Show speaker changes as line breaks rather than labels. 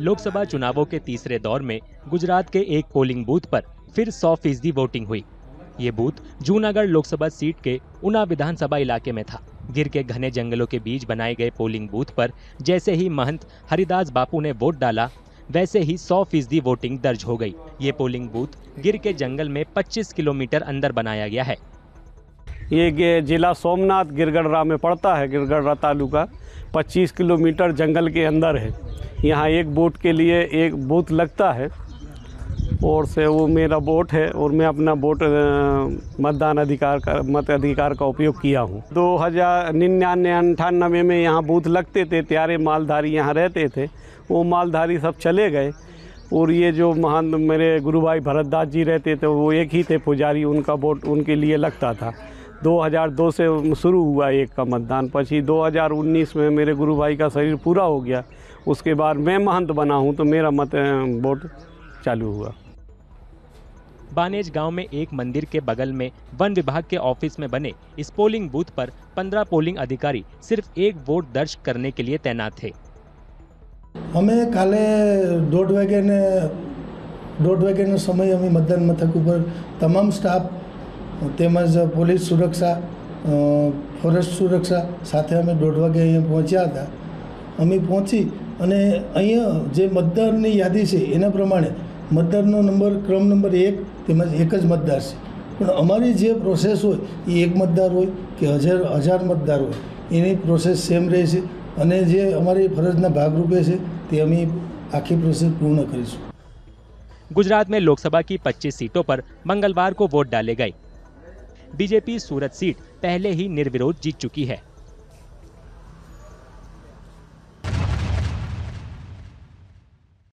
लोकसभा चुनावों के तीसरे दौर में गुजरात के एक पोलिंग बूथ पर फिर 100 फीसदी वोटिंग हुई ये बूथ जूनागढ़ लोकसभा सीट के उना विधानसभा इलाके में था गिर के घने जंगलों के बीच बनाए गए पोलिंग बूथ पर जैसे ही महंत हरिदास बापू ने वोट डाला वैसे ही 100 फीसदी वोटिंग दर्ज हो गई ये पोलिंग बूथ गिर के जंगल में 25 किलोमीटर अंदर बनाया गया है ये
जिला सोमनाथ गिरगढ़रा में पड़ता है गिरगढ़रा तालुका 25 किलोमीटर जंगल के अंदर है यहाँ एक बोट के लिए एक बूथ लगता है और से वो मेरा बोट है और मैं अपना बोट मतदान अधिकार का मत अधिकार का उपयोग किया हूँ दो हज़ार निन्यानवे अंठानबे में यहाँ बूथ लगते थे त्यारे मालधारी यहाँ रहते थे वो मालधारी सब चले गए और ये जो महान मेरे गुरु भाई भरतदास जी रहते थे वो एक ही थे पुजारी उनका वोट उनके लिए लगता था 2002 से शुरू हुआ एक का मतदान पची 2019 में मेरे गुरु भाई का शरीर पूरा हो गया उसके बाद मैं महंत बना हूं तो मेरा मत वोट चालू हुआ
बानेज गांव में एक मंदिर के बगल में वन विभाग के ऑफिस में बने इस पोलिंग बूथ पर 15 पोलिंग अधिकारी सिर्फ एक वोट दर्ज करने के लिए तैनात थे
અમે કાલે દોઢ વાગ્યાને દોઢ વાગ્યાનો समय हमें मतदान मथक ऊपर तमाम स्टाफ તેમજ પોલીસ સુરક્ષા ફોરેસ્ટ સુરક્ષા સાથે અમે 2:00 વાગે અહીં પહોંચ્યા હતા અમે પોંછી અને અહીં જે મતદારની યાદી છે એના પ્રમાણે મતદારનો નંબર ક્રમ નંબર 1 તેમજ એક જ મતદાર છે અમારી જે પ્રોસેસ હોય એ એક મતદાર હોય કે હજાર હજાર મતદારો હોય એની પ્રોસેસ સેમ રહેશે અને જે અમારી ફરજનો ભાગ રૂપે છે તે અમે આખી પ્રક્રિયા પૂર્ણ કરીશું
ગુજરાતમાં લોકસભાની 25 સીટો પર મંગળવાર કો વોટ ના લે ગઈ बीजेपी सूरत सीट पहले ही निर्विरोध जीत चुकी है